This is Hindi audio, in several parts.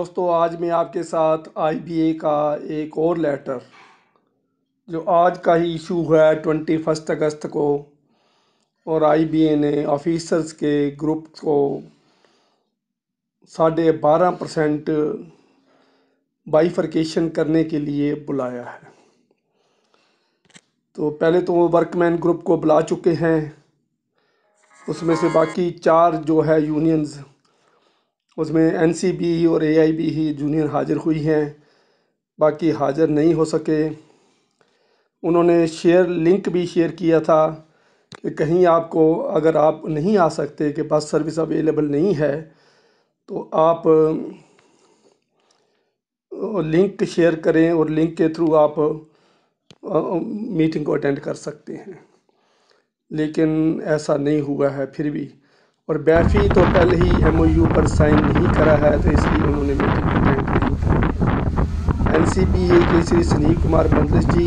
दोस्तों आज मैं आपके साथ आईबीए का एक और लेटर जो आज का ही इशू है ट्वेंटी फर्स्ट अगस्त को और आईबीए ने ऑफिसर्स के ग्रुप को साढ़े बारह परसेंट बाईफर्केशन करने के लिए बुलाया है तो पहले तो वो वर्कमैन ग्रुप को बुला चुके हैं उसमें से बाकी चार जो है यूनियंस उसमें एन सी बी और ए आई बी ही जूनियर हाजिर हुई हैं बाकी हाजिर नहीं हो सके उन्होंने शेयर लिंक भी शेयर किया था कि कहीं आपको अगर आप नहीं आ सकते कि बस सर्विस अवेलेबल नहीं है तो आप लिंक शेयर करें और लिंक के थ्रू आप मीटिंग को अटेंड कर सकते हैं लेकिन ऐसा नहीं हुआ है फिर भी और बैफी तो पहले ही एम पर साइन नहीं करा है तो इसलिए उन्होंने meeting attend N C B A के श्री सुनील कुमार बंदस जी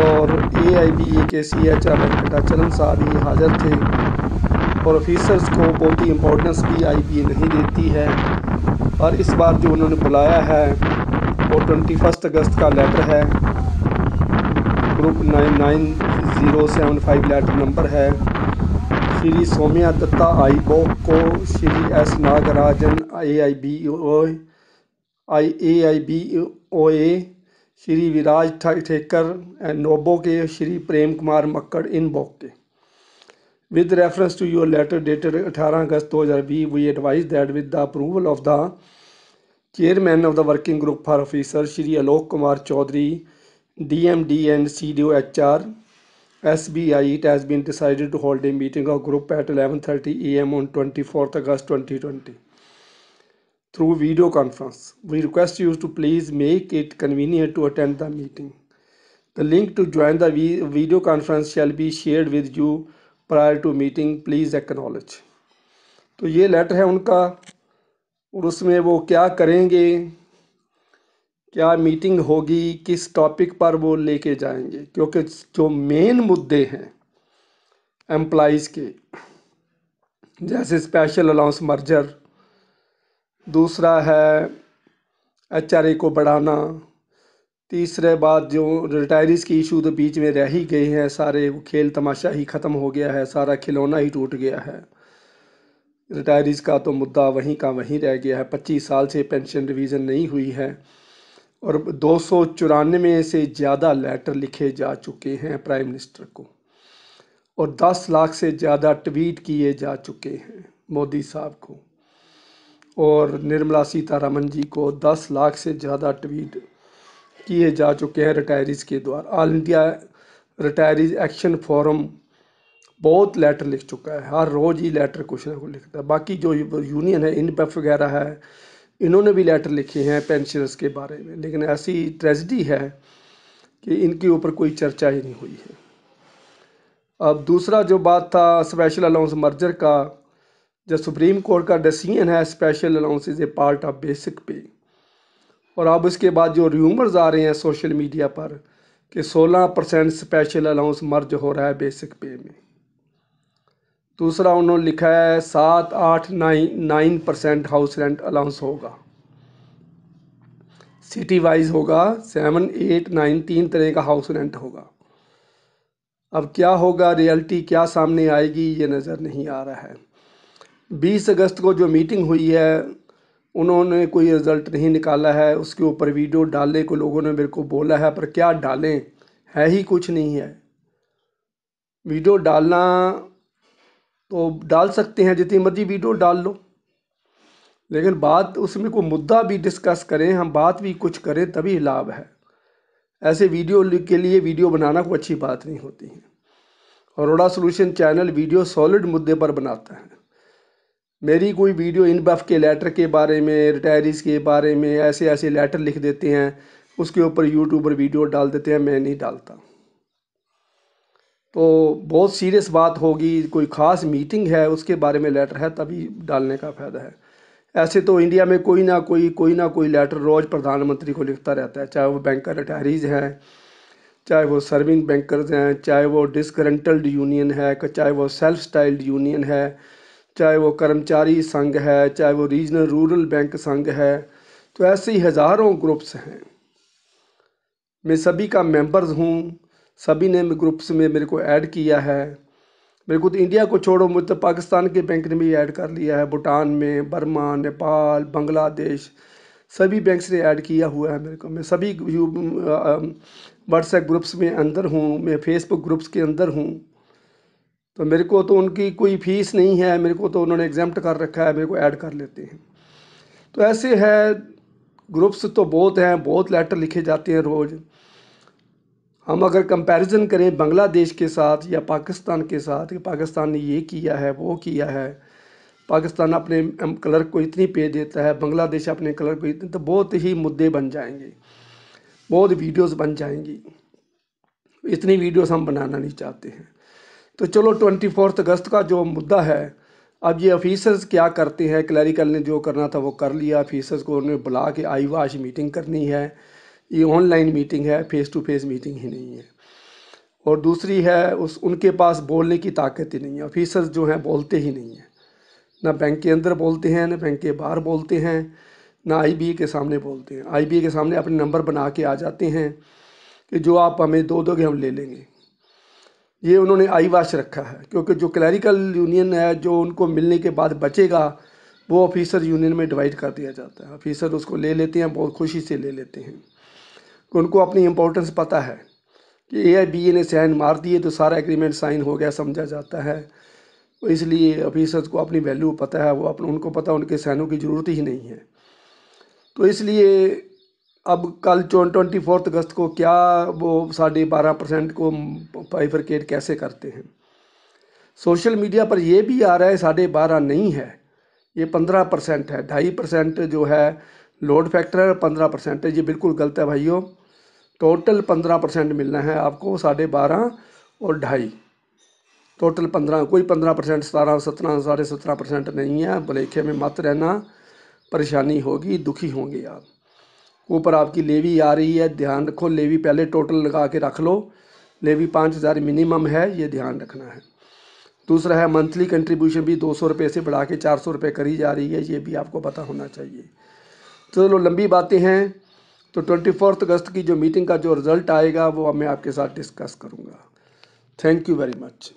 और ए आई बी ए के सी एच आर वेंकटाचरण साहब ही हाजिर थे और ऑफिसर्स को बहुत ही इम्पोर्टेंस भी आई बी ए नहीं देती है और इस बार जो उन्होंने बुलाया है वो ट्वेंटी फर्स्ट अगस्त का लेटर है group nine nine zero seven five letter number है श्री सौम्या दत्ता आईबो को Shri S Nagarajan A I B O I A I B O A Shri Viraj Thekar NOBO के श्री प्रेम कुमार मक्कड़ इन बोक के With reference to your letter dated 18 August 2020, we advise that with the approval of the chairman of the working group for officer Shri Alok Kumar Chaudhary, DMD and CDO HR, SBI, it has been decided to hold a meeting of group at 11.30 am on 24th August 2020 through video conference. We request you to please make it convenient to attend the meeting. The link to join the video conference shall be shared with you prior to meeting. Please acknowledge. to ye letter hai unka aur usme wo kya karenge क्या मीटिंग होगी किस टॉपिक पर वो लेके जाएंगे क्योंकि जो मेन मुद्दे हैं एम्प्लाइज़ के जैसे स्पेशल अलाउंस मर्जर दूसरा है एच को बढ़ाना तीसरे बात जो रिटायरीज की इशू तो बीच में रह ही गई हैं सारे वो खेल तमाशा ही ख़त्म हो गया है सारा खिलौना ही टूट गया है रिटायरीज का तो मुद्दा वहीं का वहीं रह गया है पच्चीस साल से पेंशन रिवीज़न नहीं हुई है और दो सौ चौरानवे से ज़्यादा लेटर लिखे जा चुके हैं प्राइम मिनिस्टर को और दस लाख से ज़्यादा ट्वीट किए जा चुके हैं मोदी साहब को और निर्मला सीतारमन जी को दस लाख से ज़्यादा ट्वीट किए जा चुके हैं रिटायरीज़ के द्वारा all India retirees action forum बहुत लेटर लिख चुका है हर रोज़ ही लेटर कुछ ना कुछ लिखता है बाकी जो यूनियन है इन वगैरह है इन्होंने भी लेटर लिखे हैं पेंशनर्स के बारे में लेकिन ऐसी ट्रेजडी है कि इनके ऊपर कोई चर्चा ही नहीं हुई है अब दूसरा जो बात था स्पेशल अलाउंस मर्जर का जो सुप्रीम कोर्ट का डिसीजन है special allowance is a part of basic pay और अब इसके बाद जो र्यूमर्स आ रहे हैं सोशल मीडिया पर कि 16 परसेंट स्पेशल अलाउंस मर्ज हो रहा है बेसिक पे में दूसरा उन्होंने लिखा है सात आठ nine nine percent house rent allowance होगा सिटी वाइज होगा सेवन एट नाइन तीन तरह का हाउस रेंट होगा अब क्या होगा रियलिटी क्या सामने आएगी ये नज़र नहीं आ रहा है बीस अगस्त को जो मीटिंग हुई है उन्होंने कोई रिज़ल्ट नहीं निकाला है उसके ऊपर वीडियो डालने को लोगों ने मेरे को बोला है पर क्या डालें है ही कुछ नहीं है वीडियो डालना तो डाल सकते हैं जितनी मर्ज़ी वीडियो डाल लो लेकिन बात उसमें कोई मुद्दा भी डिस्कस करें हम बात भी कुछ करें तभी लाभ है ऐसे वीडियो के लिए वीडियो बनाना कोई अच्छी बात नहीं होती है Arora solution channel video solid मुद्दे पर बनाता है मेरी कोई वीडियो इन बफ के लेटर के बारे में रिटायरीज के बारे में ऐसे ऐसे लेटर लिख देते हैं उसके ऊपर यूट्यूब पर वीडियो डाल देते हैं मैं नहीं डालता तो बहुत सीरियस बात होगी कोई ख़ास मीटिंग है उसके बारे में लेटर है तभी डालने का फ़ायदा है ऐसे तो इंडिया में कोई ना कोई कोई ना कोई लेटर रोज़ प्रधानमंत्री को लिखता रहता है चाहे वो बैंकर रिटायरीज हैं चाहे वो सर्विंग बैंकर्स हैं चाहे वो डिसकरेंटल्ड यूनियन है चाहे वो सेल्फ स्टाइल्ड यूनियन है चाहे वो कर्मचारी संघ है चाहे वो रीजनल रूरल बैंक संघ है तो ऐसे ही हज़ारों ग्रुप्स हैं मैं सभी का मेंबर्स हूँ सभी ने ग्रुप्स में मेरे को ऐड किया है मेरे को तो इंडिया को छोड़ो मुझे तो पाकिस्तान के बैंक ने भी ऐड कर लिया है भूटान में बर्मा नेपाल बांग्लादेश सभी बैंक्स ने ऐड किया हुआ है मेरे को मैं सभी व्हाट्सएप ग्रुप्स में अंदर हूँ मैं फेसबुक ग्रुप्स के अंदर हूँ तो मेरे को तो उनकी कोई फ़ीस नहीं है मेरे को तो उन्होंने एग्जाम्ट कर रखा है मेरे को ऐड कर लेते हैं तो ऐसे है ग्रुप्स तो बहुत हैं बहुत लेटर लिखे जाते हैं रोज़ हम अगर कंपैरिजन करें बांग्लादेश के साथ या पाकिस्तान के साथ कि पाकिस्तान ने ये किया है वो किया है पाकिस्तान अपने क्लर्क को इतनी पे देता है बांग्लादेश अपने कलर को इतनी तो बहुत ही मुद्दे बन जाएंगे बहुत वीडियोस बन जाएंगी इतनी वीडियोस हम बनाना नहीं चाहते हैं तो चलो ट्वेंटी फोर्थ अगस्त का जो मुद्दा है अब ये ऑफिसर्स क्या करते हैं क्लरिकल ने जो करना था वो कर लिया ऑफिसर्स को उन्हें बुला के आई वाश मीटिंग करनी है ये ऑनलाइन मीटिंग है फेस टू फेस मीटिंग ही नहीं है और दूसरी है उस उनके पास बोलने की ताकत ही नहीं है ऑफिसर्स जो हैं बोलते ही नहीं हैं ना बैंक के अंदर बोलते हैं ना बैंक के बाहर बोलते हैं ना आई के सामने बोलते हैं आई के सामने अपने नंबर बना के आ जाते हैं कि जो आप हमें दो दोगे हम ले लेंगे ये उन्होंने आई वाश रखा है क्योंकि जो क्लैरिकल यूनियन है जो उनको मिलने के बाद बचेगा वो ऑफिसर यूनियन में डिवाइड कर दिया जाता है ऑफिसर उसको ले लेते हैं बहुत खुशी से ले लेते हैं उनको अपनी इम्पोर्टेंस पता है कि ए आई बी ए ने साइन मार दिए तो सारा एग्रीमेंट साइन हो गया समझा जाता है तो इसलिए ऑफिसर्स को अपनी वैल्यू पता है वो अपने उनको पता उनके साइनों की ज़रूरत ही नहीं है तो इसलिए अब कल ट्वेंटी फोर्थ अगस्त को क्या वो साढ़े बारह परसेंट को बाइफरकेट कैसे करते हैं सोशल मीडिया पर ये भी आ रहा है साढ़े बारह नहीं है ये पंद्रह परसेंट है ढाई परसेंट जो है लोड फैक्टर है पंद्रह परसेंट है ये बिल्कुल गलत है भाइयों टोटल पंद्रह परसेंट मिलना है आपको साढ़े बारह और ढाई टोटल पंद्रह कोई पंद्रह परसेंट सतारह सत्रह साढ़े सत्रह परसेंट नहीं है भलेखे में मत रहना परेशानी होगी दुखी होंगे आप ऊपर आपकी लेवी आ रही है ध्यान रखो लेवी पहले टोटल लगा के रख लो लेवी पाँच हज़ार मिनिमम है ये ध्यान रखना है दूसरा है मंथली कंट्रीब्यूशन भी दो सौ रुपये से बढ़ा के चार सौ रुपये करी जा रही है ये भी आपको पता होना चाहिए चलो तो लंबी बातें हैं तो ट्वेंटी फोर्थ अगस्त की जो मीटिंग का जो रिज़ल्ट आएगा वो मैं आपके साथ डिस्कस करूँगा थैंक यू वेरी मच